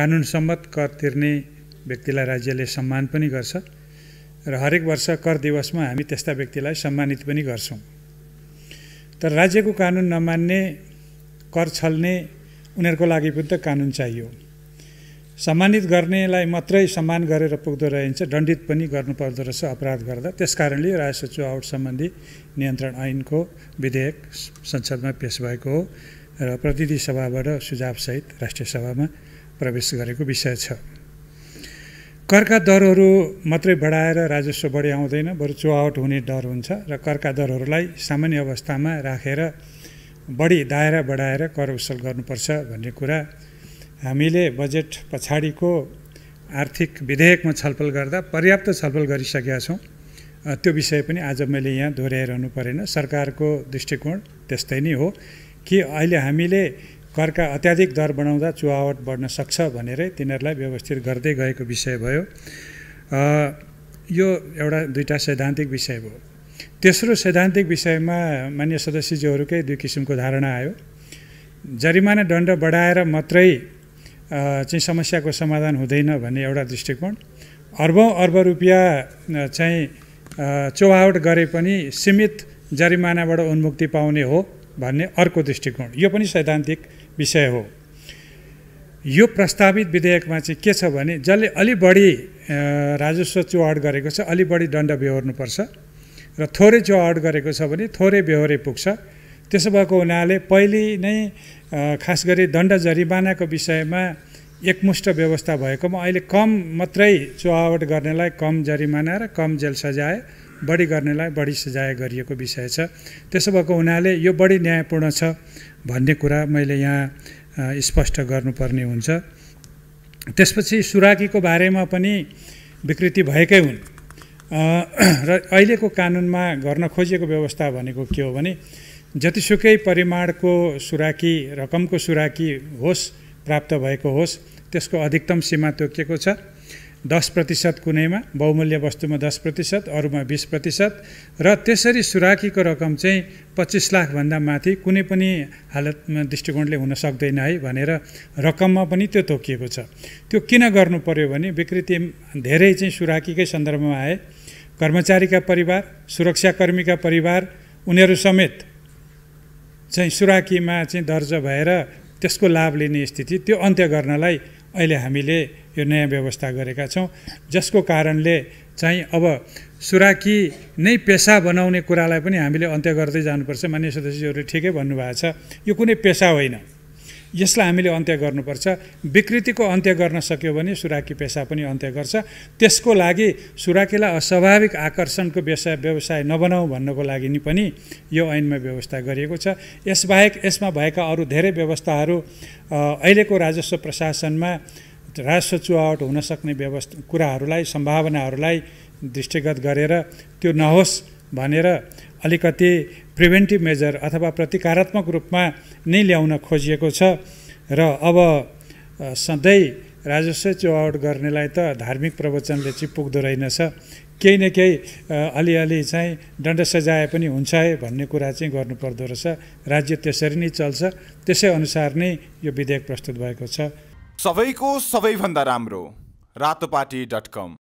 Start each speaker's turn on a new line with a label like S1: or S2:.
S1: कानुनसम्मत कर तिर्ने व्यक्तिलाई राज्यले सम्मान पनि गर्छ र हरेक वर्ष कर दिवसमा हामी त्यस्ता व्यक्तिलाई सम्मानित पनि गर्छौँ तर राज्यको कानुन नमान्ने कर छल्ने उनीहरूको लागि पनि त कानुन चाहियो सम्मानित गर्नेलाई मात्रै सम्मान गरेर पुग्दो रहेछ दण्डित पनि गर्नुपर्दो रहेछ अपराध गर्दा त्यस कारणले राजस्व चुहावट सम्बन्धी नियन्त्रण ऐनको विधेयक संसदमा पेस भएको हो र प्रतिनिधि सभाबाट सुझावसहित राष्ट्रिय सभामा प्रवेश गरेको विषय छ करका दरहरू मात्रै बढाएर राजस्व बढी आउँदैन बरु चुहावट हुने डर हुन्छ र करका दरहरूलाई सामान्य अवस्थामा राखेर बढी दायरा बढाएर कर उसल गर्नुपर्छ भन्ने कुरा हामीले बजेट पछाडिको आर्थिक विधेयकमा छलफल गर्दा पर्याप्त छलफल गरिसकेका छौँ त्यो विषय पनि आज मैले यहाँ दोहोऱ्याइरहनु परेन सरकारको दृष्टिकोण त्यस्तै नै हो कि अहिले हामीले करका अत्याधिक दर बनाउँदा चुहावट बढ्न सक्छ भनेरै तिनीहरूलाई व्यवस्थित गर्दै गएको विषय भयो यो एउटा दुईवटा सैद्धान्तिक विषय भयो तेस्रो सैद्धान्तिक विषयमा मान्य सदस्यज्यूहरूकै दुई किसिमको धारणा आयो जरिमाना दण्ड बढाएर मात्रै चाहिँ समस्याको समाधान हुँदैन भन्ने एउटा दृष्टिकोण अर्बौँ अर्ब रुपियाँ चाहिँ चुहावट गरे पनि सीमित जरिमानाबाट उन्मुक्ति पाउने हो भन्ने अर्को दृष्टिकोण यो पनि सैद्धान्तिक विषय हो यो प्रस्तावित विधेयकमा चाहिँ के छ भने जसले अलि बढी राजस्व चुहाड गरेको छ अलि बढी दण्ड बेहोर्नुपर्छ र थोरै चुहाड गरेको छ भने थोरै बेहोरे पुग्छ त्यसो भएको हुनाले पहिले नै खास गरी दण्ड जरिमानाको विषयमा एकमुष्ट व्यवस्था भएकोमा अहिले कम मात्रै चुहावट गर्नेलाई कम जरिमाना र कम जेल सजाय बढी गर्नेलाई बढी सजाय गरिएको विषय छ त्यसो भएको हुनाले यो बढी न्यायपूर्ण छ भन्ने कुरा मैले यहाँ स्पष्ट गर्नुपर्ने हुन्छ त्यसपछि सुराकीको बारेमा पनि विकृति भएकै हुन् र अहिलेको कानुनमा गर्न खोजिएको व्यवस्था भनेको के हो भने जतिसुकै परिमाणको सुराकी रकमको सुराकी होस् प्राप्त भएको होस् त्यसको अधिकतम सीमा तोकिएको छ दस प्रतिशत कुनैमा बहुमूल्य वस्तुमा दस प्रतिशत अरूमा बिस प्रतिशत र त्यसरी सुराकीको रकम चाहिँ पच्चिस लाखभन्दा माथि कुनै पनि हालतमा दृष्टिकोणले हुन सक्दैन है भनेर रकममा पनि त्यो तोकिएको छ त्यो किन गर्नु पर्यो भने विकृति धेरै चाहिँ सुराकीकै सन्दर्भमा आए कर्मचारीका परिवार सुरक्षाकर्मीका परिवार उनीहरू समेत चाहिँ सुराकीमा चाहिँ दर्ज भएर त्यसको लाभ लिने स्थिति त्यो अन्त्य गर्नलाई अहिले हामीले यो नयाँ व्यवस्था गरेका छौँ जसको कारणले चाहिँ अब सुराकी नै पेसा बनाउने कुरालाई पनि हामीले अन्त्य गर्दै जानुपर्छ मान्य सदस्यहरूले ठिकै भन्नुभएको छ यो कुनै पेसा होइन यसलाई हामीले अन्त्य गर्नुपर्छ विकृतिको अन्त्य गर्न सक्यो भने सुराकी पेसा पनि अन्त्य गर्छ त्यसको लागि सुराकीलाई अस्वाभाविक आकर्षणको व्यवसाय व्यवसाय नबनाऊ भन्नको लागि नि पनि यो ऐनमा व्यवस्था गरिएको छ यसबाहेक यसमा भएका अरू धेरै व्यवस्थाहरू अहिलेको राजस्व प्रशासनमा राजस्व चुहावट हुन सक्ने व्यवस्था कुराहरूलाई सम्भावनाहरूलाई दृष्टिगत गरेर त्यो नहोस् भनेर अलिकति प्रिभेन्टिभ मेजर अथवा प्रतिकारात्मक रूपमा नै ल्याउन खोजिएको छ र अब सधैँ राजस्व चुहावट गर्नेलाई त धार्मिक प्रवचनले चाहिँ पुग्दो रहेनछ केही न केही अलिअलि चाहिँ दण्ड सजाय पनि हुन्छ है भन्ने कुरा चाहिँ गर्नुपर्दो रहेछ राज्य त्यसरी नै चल्छ त्यसै अनुसार नै यो विधेयक प्रस्तुत भएको छ सबैको सबैभन्दा राम्रो रातोपाटी डट कम